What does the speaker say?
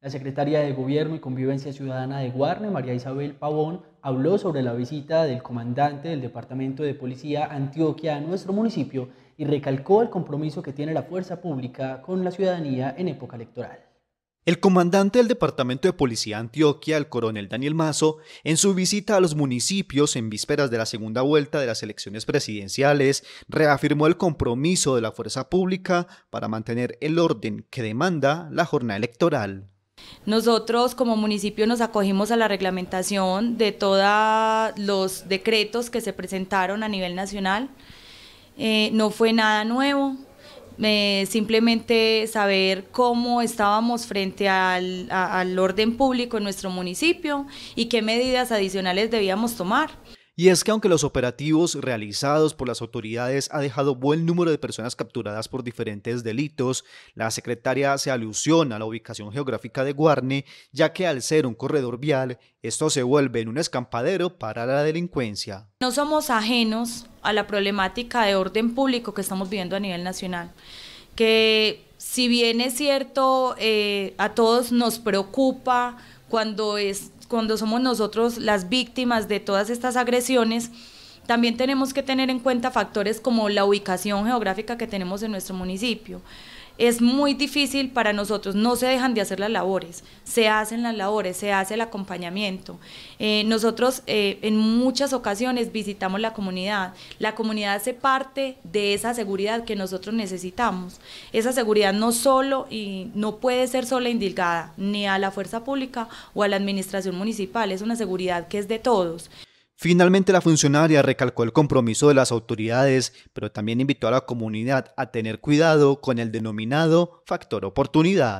La secretaria de Gobierno y Convivencia Ciudadana de Guarne, María Isabel Pavón, habló sobre la visita del comandante del Departamento de Policía Antioquia a nuestro municipio y recalcó el compromiso que tiene la fuerza pública con la ciudadanía en época electoral. El comandante del Departamento de Policía Antioquia, el coronel Daniel Mazo, en su visita a los municipios en vísperas de la segunda vuelta de las elecciones presidenciales, reafirmó el compromiso de la fuerza pública para mantener el orden que demanda la jornada electoral. Nosotros como municipio nos acogimos a la reglamentación de todos los decretos que se presentaron a nivel nacional. Eh, no fue nada nuevo, eh, simplemente saber cómo estábamos frente al orden público en nuestro municipio y qué medidas adicionales debíamos tomar. Y es que aunque los operativos realizados por las autoridades ha dejado buen número de personas capturadas por diferentes delitos, la secretaria se alusión a la ubicación geográfica de Guarne, ya que al ser un corredor vial, esto se vuelve en un escampadero para la delincuencia. No somos ajenos a la problemática de orden público que estamos viviendo a nivel nacional, que si bien es cierto, eh, a todos nos preocupa cuando, es, cuando somos nosotros las víctimas de todas estas agresiones, también tenemos que tener en cuenta factores como la ubicación geográfica que tenemos en nuestro municipio es muy difícil para nosotros, no se dejan de hacer las labores, se hacen las labores, se hace el acompañamiento. Eh, nosotros eh, en muchas ocasiones visitamos la comunidad, la comunidad hace parte de esa seguridad que nosotros necesitamos. Esa seguridad no solo y no puede ser sola indilgada ni a la fuerza pública o a la administración municipal, es una seguridad que es de todos. Finalmente, la funcionaria recalcó el compromiso de las autoridades, pero también invitó a la comunidad a tener cuidado con el denominado factor oportunidad.